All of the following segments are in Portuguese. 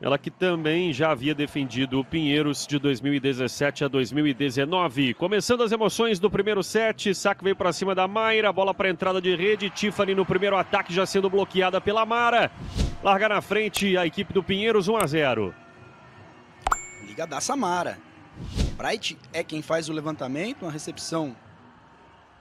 Ela que também já havia defendido o Pinheiros de 2017 a 2019. Começando as emoções do primeiro set, saque veio para cima da Mayra, bola para entrada de rede, Tiffany no primeiro ataque já sendo bloqueada pela Mara. Larga na frente a equipe do Pinheiros 1 a 0. Liga da Samara. Bright é quem faz o levantamento, a recepção.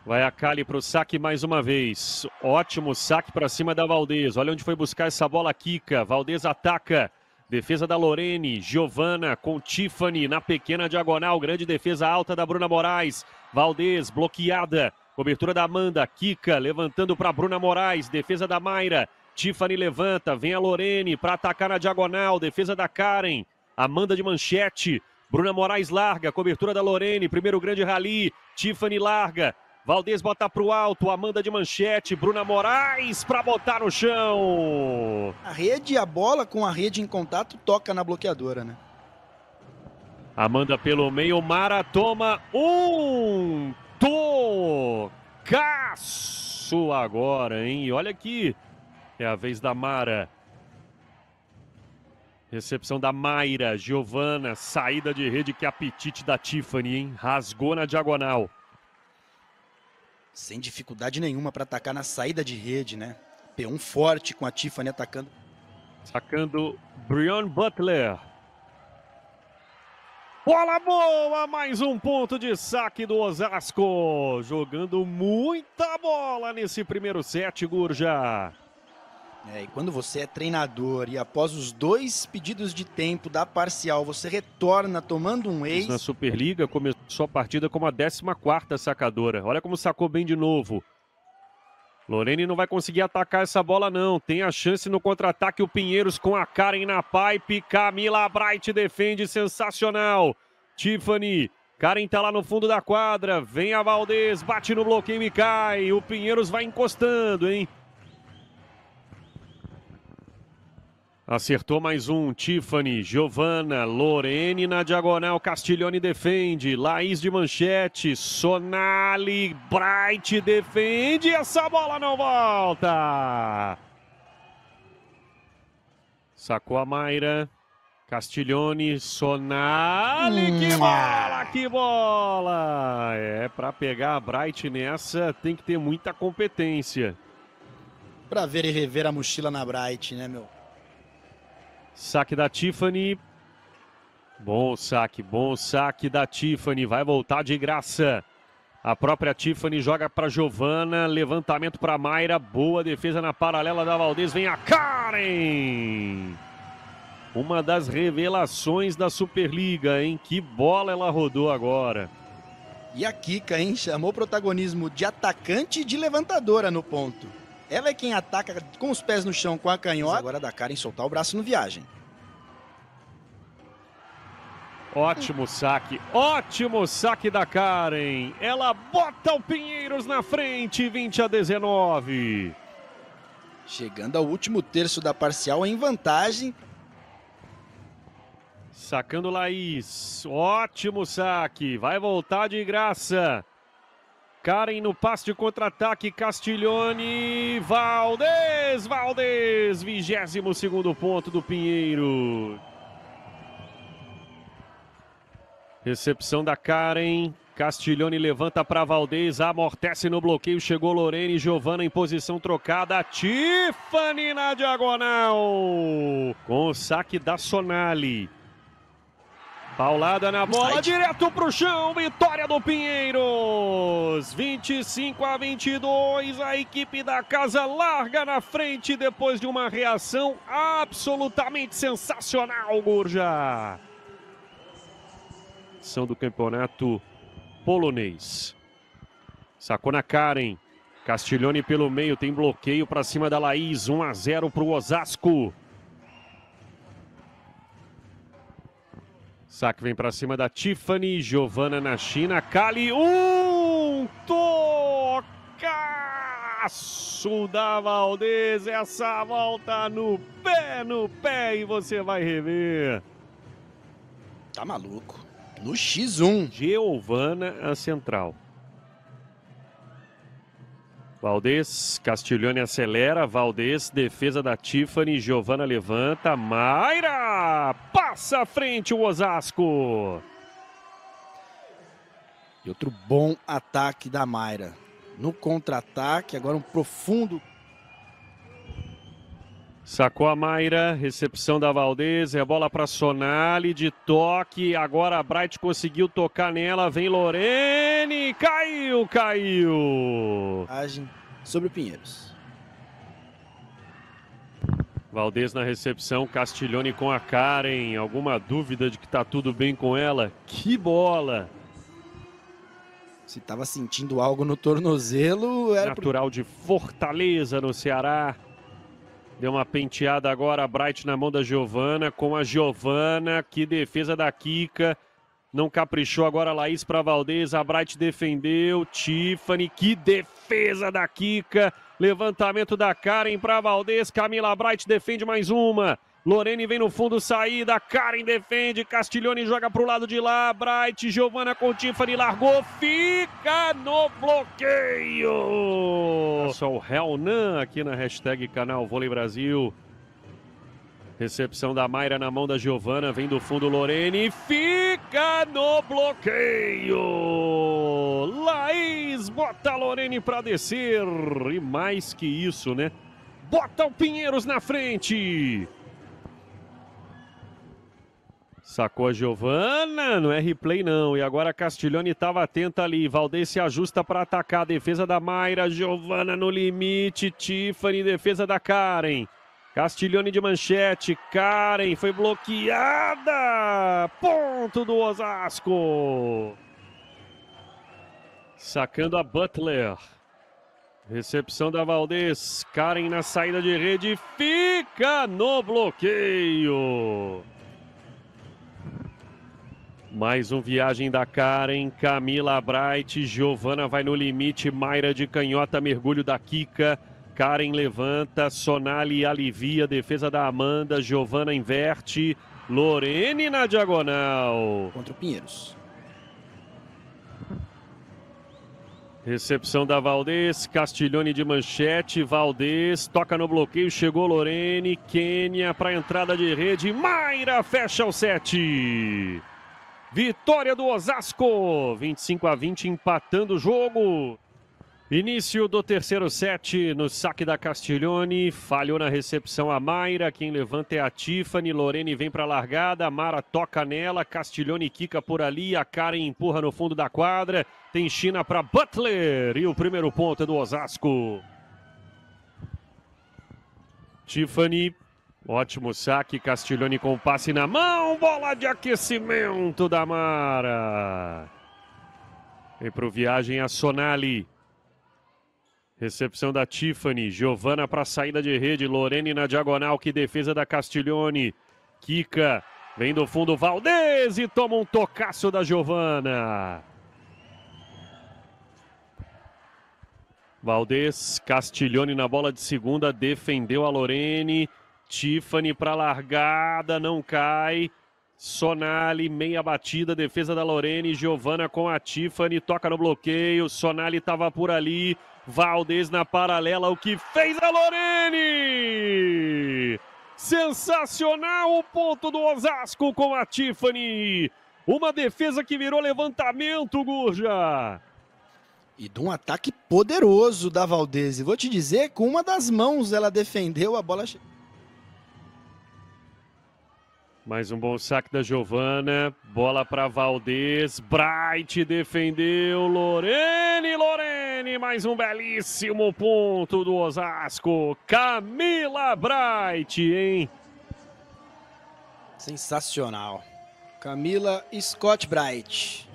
Vai a Cali para o saque mais uma vez. Ótimo saque para cima da Valdez. Olha onde foi buscar essa bola, Kika. Valdez ataca. Defesa da Lorene, Giovana com Tiffany na pequena diagonal. Grande defesa alta da Bruna Moraes. Valdez bloqueada. Cobertura da Amanda, Kika levantando para Bruna Moraes. Defesa da Mayra. Tiffany levanta, vem a Lorene para atacar na diagonal. Defesa da Karen. Amanda de manchete. Bruna Moraes larga, cobertura da Lorene, primeiro grande rally. Tiffany larga, Valdez bota pro alto, Amanda de manchete, Bruna Moraes para botar no chão. A rede e a bola com a rede em contato toca na bloqueadora, né? Amanda pelo meio, Mara toma um tocaço agora, hein? Olha aqui, é a vez da Mara. Recepção da Mayra, Giovana, saída de rede, que apetite da Tiffany, hein? Rasgou na diagonal sem dificuldade nenhuma para atacar na saída de rede, né? P1 forte com a Tiffany atacando. Sacando Brian Butler. Bola boa, mais um ponto de saque do Osasco. Jogando muita bola nesse primeiro set, Gurja. É, e quando você é treinador e após os dois pedidos de tempo da parcial, você retorna tomando um ex. Na Superliga começou a partida como a 14 sacadora. Olha como sacou bem de novo. Lorene não vai conseguir atacar essa bola, não. Tem a chance no contra-ataque. O Pinheiros com a Karen na pipe. Camila Bright defende, sensacional. Tiffany. Karen tá lá no fundo da quadra. Vem a Valdez, bate no bloqueio e cai. O Pinheiros vai encostando, hein? Acertou mais um, Tiffany, Giovana, Lorene na diagonal, Castiglione defende, Laís de manchete, Sonali, Bright defende, essa bola não volta! Sacou a Mayra, Castiglione, Sonali, hum. que bola, que bola! É, para pegar a Bright nessa tem que ter muita competência. Pra ver e rever a mochila na Bright, né, meu? Saque da Tiffany. Bom saque, bom saque da Tiffany. Vai voltar de graça. A própria Tiffany joga para Giovana, levantamento para Mayra, boa defesa na paralela da Valdez, vem a Karen. Uma das revelações da Superliga, hein? Que bola ela rodou agora. E a Kika, hein? Chamou protagonismo de atacante e de levantadora no ponto. Ela é quem ataca com os pés no chão com a canhota. Mas agora da Karen soltar o braço no viagem. Ótimo saque, ótimo saque da Karen. Ela bota o Pinheiros na frente, 20 a 19. Chegando ao último terço da parcial em vantagem. Sacando Laís, ótimo saque, vai voltar de graça. Karen no passe de contra-ataque, Castiglione, Valdez, Valdez, 22 segundo ponto do Pinheiro. Recepção da Karen, Castiglione levanta para Valdez, amortece no bloqueio, chegou Lorene, Giovana em posição trocada, Tiffany na diagonal, com o saque da Sonali. Paulada na bola, direto direto pro chão, vitória do Pinheiros. 25 a 22, a equipe da casa larga na frente depois de uma reação absolutamente sensacional, Gurja. São do campeonato polonês. Sacou na Karen. Castiglione pelo meio, tem bloqueio para cima da Laís. 1 a 0 pro Osasco. Saque vem para cima da Tiffany, Giovana na China, Kali, um tocaço da Valdez, essa volta no pé, no pé e você vai rever. Tá maluco. No X1. Giovana a central. Valdez, Castiglione acelera, Valdez, defesa da Tiffany, Giovana levanta, Mayra passa à frente o Osasco. E outro bom ataque da Mayra. No contra-ataque, agora um profundo Sacou a Mayra, recepção da Valdez, é bola para Sonali de toque. Agora a Bright conseguiu tocar nela, vem Lorene, caiu, caiu. Agem sobre o Pinheiros. Valdez na recepção, Castiglione com a Karen. Alguma dúvida de que tá tudo bem com ela? Que bola! Se tava sentindo algo no tornozelo, era natural de Fortaleza no Ceará. Deu uma penteada agora, a Bright na mão da Giovana, com a Giovana, que defesa da Kika. Não caprichou agora a Laís para Valdez, a Bright defendeu, Tiffany, que defesa da Kika. Levantamento da Karen para Valdez, Camila Bright defende mais uma. Lorene vem no fundo, saída. Karen defende. Castiglione joga para o lado de lá. Bright, Giovanna com Tiffany, largou. Fica no bloqueio. Olha é só o Helnan aqui na hashtag canal Vôlei Brasil. Recepção da Mayra na mão da Giovana, vem do fundo Lorene, fica no bloqueio. Laís bota a Lorene para descer e mais que isso, né? Bota o Pinheiros na frente. Sacou a Giovana, não é replay não. E agora Castiglione estava atenta ali. Valdez se ajusta para atacar. Defesa da Mayra, Giovana no limite. Tiffany, defesa da Karen. Castiglione de manchete. Karen foi bloqueada. Ponto do Osasco. Sacando a Butler. Recepção da Valdez. Karen na saída de rede. Fica no bloqueio. Mais um Viagem da Karen, Camila Bright, Giovana vai no limite, Mayra de canhota, mergulho da Kika, Karen levanta, Sonali alivia, defesa da Amanda, Giovana inverte, Lorene na diagonal. Contra o Pinheiros. Recepção da Valdez, Castiglione de manchete, Valdez toca no bloqueio, chegou Lorene, Quênia para entrada de rede, Mayra fecha o sete. Vitória do Osasco, 25 a 20, empatando o jogo. Início do terceiro set no saque da Castiglione, falhou na recepção a Mayra, quem levanta é a Tiffany, Lorene vem para a largada, Mara toca nela, Castiglione quica por ali, a Karen empurra no fundo da quadra, tem China para Butler e o primeiro ponto é do Osasco. Tiffany Ótimo saque, Castiglione com passe na mão, bola de aquecimento da Mara. E para o viagem a Sonali. Recepção da Tiffany, Giovana para saída de rede, Lorene na diagonal, que defesa da Castiglione. Kika vem do fundo, Valdez e toma um tocaço da Giovana. Valdez, Castiglione na bola de segunda, defendeu a Lorene. Tiffany para largada, não cai. Sonali, meia batida, defesa da Lorene, Giovana com a Tiffany, toca no bloqueio, Sonali estava por ali, Valdez na paralela, o que fez a Lorene! Sensacional o ponto do Osasco com a Tiffany! Uma defesa que virou levantamento, Gurja! E de um ataque poderoso da Valdez. Vou te dizer, com uma das mãos ela defendeu a bola. Mais um bom saque da Giovana. Bola para Valdez. Bright defendeu. Lorene, Lorene. Mais um belíssimo ponto do Osasco. Camila Bright, hein? Sensacional. Camila Scott Bright.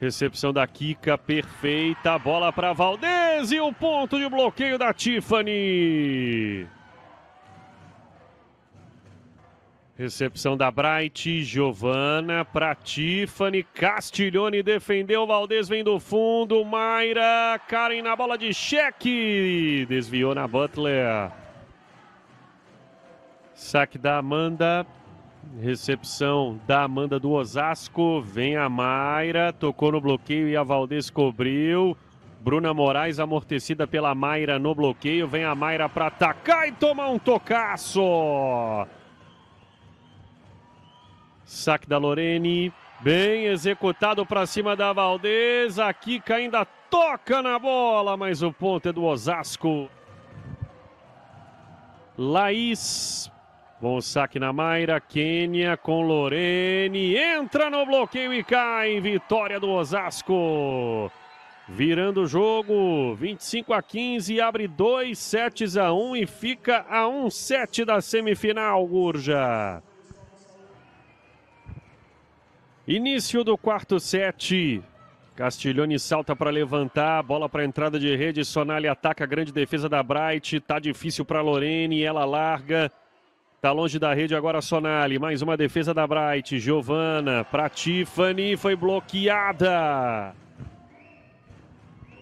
Recepção da Kika, perfeita. Bola para Valdez e o ponto de bloqueio da Tiffany. Recepção da Bright, Giovana para Tiffany, Castiglione defendeu, Valdez vem do fundo, Mayra, Karen na bola de cheque, desviou na Butler. Saque da Amanda, recepção da Amanda do Osasco, vem a Mayra, tocou no bloqueio e a Valdez cobriu. Bruna Moraes amortecida pela Mayra no bloqueio, vem a Mayra para atacar e tomar um tocaço. Saque da Lorene. Bem executado para cima da Valdez. A Kika ainda toca na bola, mas o ponto é do Osasco. Laís. Bom saque na Mayra. Quênia com Lorene. Entra no bloqueio e cai. Vitória do Osasco. Virando o jogo, 25 a 15, abre dois sets a 1 e fica a 1 set da semifinal, Gurja. Início do quarto set. Castiglione salta para levantar, bola para entrada de rede, Sonali ataca, a grande defesa da Bright, tá difícil para Lorene, ela larga. Tá longe da rede agora Sonali, mais uma defesa da Bright, Giovana para Tiffany, foi bloqueada.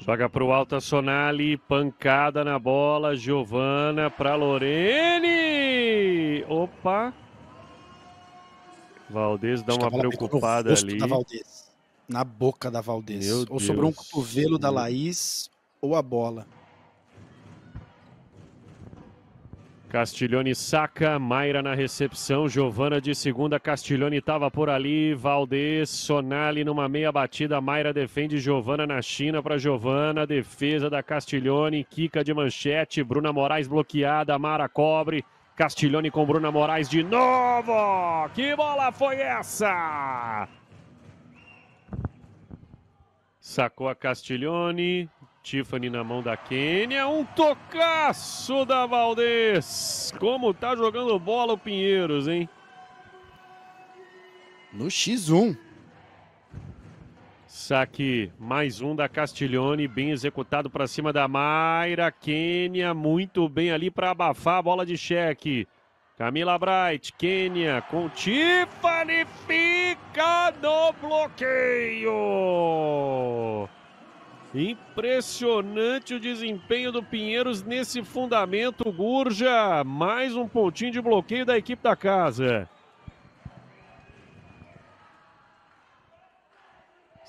Joga para o a Sonali, pancada na bola, Giovana para Lorene. Opa! Valdez dá uma preocupada ali. Valdez, na boca da Valdez. Meu ou Deus sobrou um cotovelo da Laís ou a bola. Castiglione saca, Mayra na recepção, Giovana de segunda, Castiglione estava por ali, Valdez, Sonali numa meia batida, Mayra defende Giovana na China para Giovana, defesa da Castiglione, Kika de manchete, Bruna Moraes bloqueada, Mara cobre, Castiglione com Bruna Moraes de novo. Que bola foi essa? Sacou a Castiglione. Tiffany na mão da Quênia. Um tocaço da Valdez. Como tá jogando bola o Pinheiros, hein? No X1 saque mais um da Castiglione, bem executado para cima da Mayra. Quênia, muito bem ali para abafar a bola de cheque. Camila Bright, Quênia com Tiffany, fica no bloqueio. Impressionante o desempenho do Pinheiros nesse fundamento. Gurja, mais um pontinho de bloqueio da equipe da casa.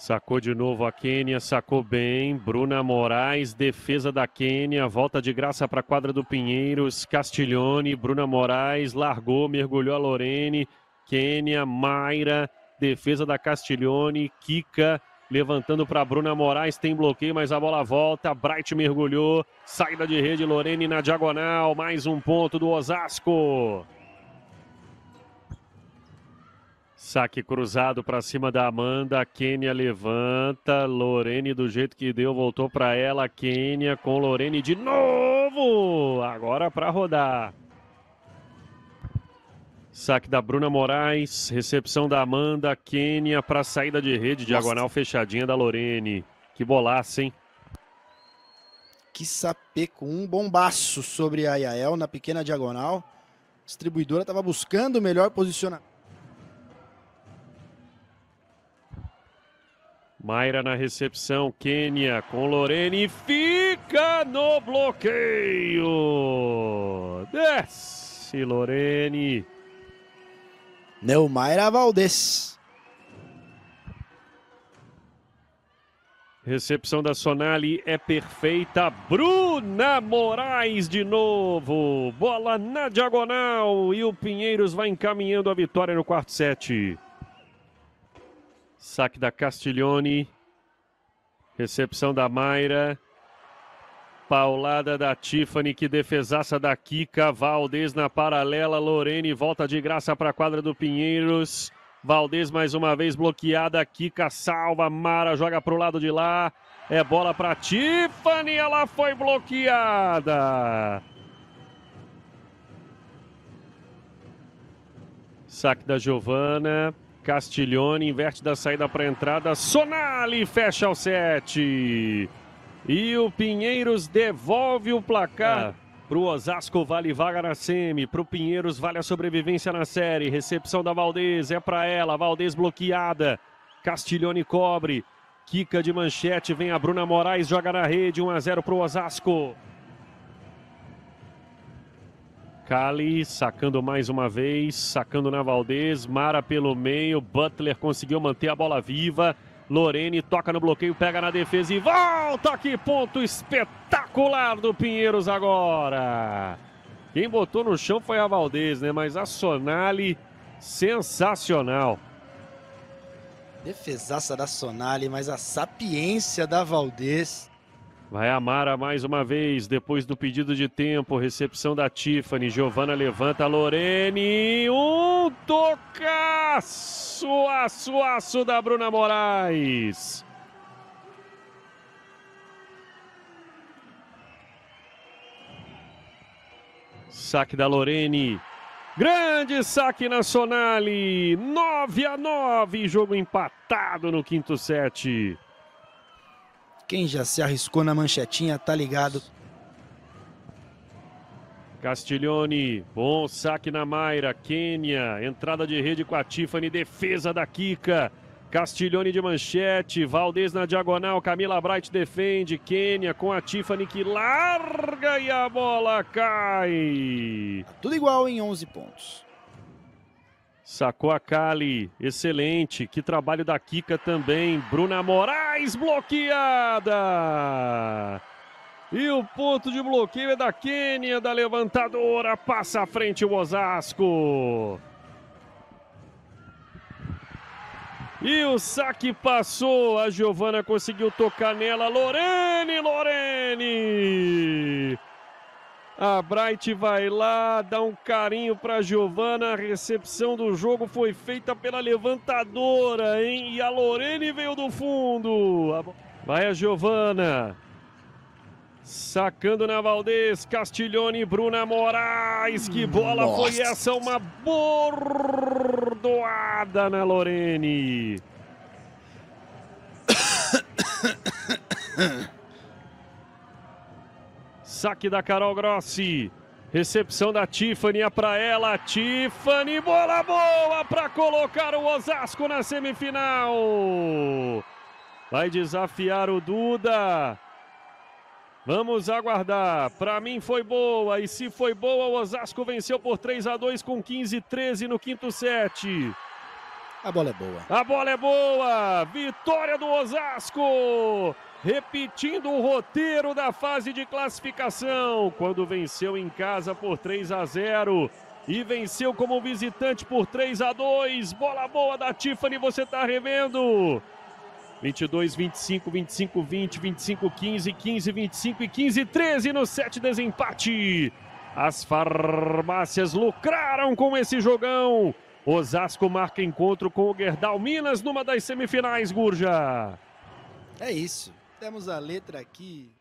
Sacou de novo a Quênia, sacou bem. Bruna Moraes, defesa da Quênia, volta de graça para a quadra do Pinheiros. Castiglione, Bruna Moraes, largou, mergulhou a Lorene. Quênia, Mayra, defesa da Castiglione, Kika, levantando para Bruna Moraes, tem bloqueio, mas a bola volta. Bright mergulhou, saída de rede, Lorene na diagonal, mais um ponto do Osasco. Saque cruzado para cima da Amanda. A Kênia levanta. Lorene, do jeito que deu, voltou para ela. Kênia com Lorene de novo. Agora para rodar. Saque da Bruna Moraes. Recepção da Amanda. Kênia para saída de rede. Nossa. Diagonal fechadinha da Lorene. Que bolaço, hein? Que sapeco. Um bombaço sobre a Yael na pequena diagonal. A distribuidora estava buscando o melhor posicionamento. Mayra na recepção, Quênia com Lorene, fica no bloqueio. Desce, Lorene. Neumaira Valdez. Recepção da Sonali é perfeita. Bruna Moraes de novo. Bola na diagonal e o Pinheiros vai encaminhando a vitória no quarto set. Saque da Castiglione. Recepção da Mayra. Paulada da Tiffany, que defesaça da Kika. Valdez na paralela. Lorene volta de graça para a quadra do Pinheiros. Valdez mais uma vez bloqueada. Kika salva. Mara joga para o lado de lá. É bola para Tiffany. Ela foi bloqueada. Saque da Giovana. Castiglione inverte da saída para a entrada. Sonali fecha ao sete E o Pinheiros devolve o placar. É. Para o Osasco vale vaga na semi, para o Pinheiros vale a sobrevivência na série. Recepção da Valdez é para ela, Valdez bloqueada. Castiglione cobre, Kika de manchete, vem a Bruna Moraes, joga na rede, 1 a 0 para o Osasco. Cali, sacando mais uma vez, sacando na Valdez, Mara pelo meio, Butler conseguiu manter a bola viva. Lorene toca no bloqueio, pega na defesa e volta! Que ponto espetacular do Pinheiros agora! Quem botou no chão foi a Valdez, né? Mas a Sonali, sensacional. Defesaça da Sonali, mas a sapiência da Valdez Vai Mara mais uma vez, depois do pedido de tempo, recepção da Tiffany. Giovana levanta, a Lorene. Um tocaço, aço, aço da Bruna Moraes. Saque da Lorene. Grande saque nacional. 9 a 9, jogo empatado no quinto set. Quem já se arriscou na manchetinha tá ligado. Castiglione, bom saque na Mayra, Quênia, entrada de rede com a Tiffany, defesa da Kika. Castiglione de manchete, Valdez na diagonal, Camila Bright defende, Quênia com a Tiffany que larga e a bola cai. Tudo igual em 11 pontos. Sacou a Cali, excelente. Que trabalho da Kika também. Bruna Moraes bloqueada. E o ponto de bloqueio é da Quênia, da levantadora. Passa à frente o Osasco. E o saque passou. A Giovana conseguiu tocar nela. Lorene, Lorene. A Bright vai lá, dá um carinho para Giovana. A recepção do jogo foi feita pela levantadora, hein? E a Lorene veio do fundo. Vai a Giovana. Sacando na Valdez, Castiglione, Bruna Moraes. Que bola Nossa. foi essa? Uma bordoada na Lorene. saque da Carol Grossi. Recepção da Tiffany é para ela. Tiffany, bola boa para colocar o Osasco na semifinal. Vai desafiar o Duda. Vamos aguardar. Para mim foi boa e se foi boa, o Osasco venceu por 3 a 2 com 15 13 no quinto set. A bola é boa. A bola é boa! Vitória do Osasco! Repetindo o roteiro da fase de classificação, quando venceu em casa por 3 a 0 e venceu como visitante por 3 a 2. Bola boa da Tiffany, você tá revendo. 22, 25, 25, 20, 25, 15, 15, 25 e 15, 13 no set desempate. As farmácias lucraram com esse jogão. Osasco marca encontro com o Gerdal Minas numa das semifinais, Gurja. É isso. Temos a letra aqui